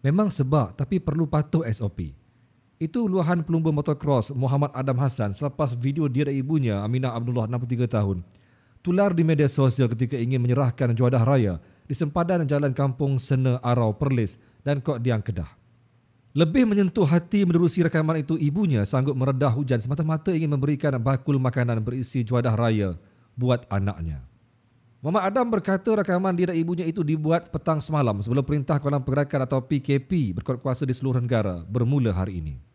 Memang sebab tapi perlu patuh SOP. Itu luahan pelumba motocross Muhammad Adam Hassan selepas video dia dan ibunya Aminah Abdullah 63 tahun tular di media sosial ketika ingin menyerahkan juadah raya di sempadan jalan kampung Sena Arau Perlis dan Kok Diang Kedah. Lebih menyentuh hati menerusi rekaman itu ibunya sanggup meredah hujan semata-mata ingin memberikan bakul makanan berisi juadah raya buat anaknya. Mama Adam berkata rakaman dia ibunya itu dibuat petang semalam sebelum perintah kawalan pergerakan atau PKP berkuat kuasa di seluruh negara bermula hari ini.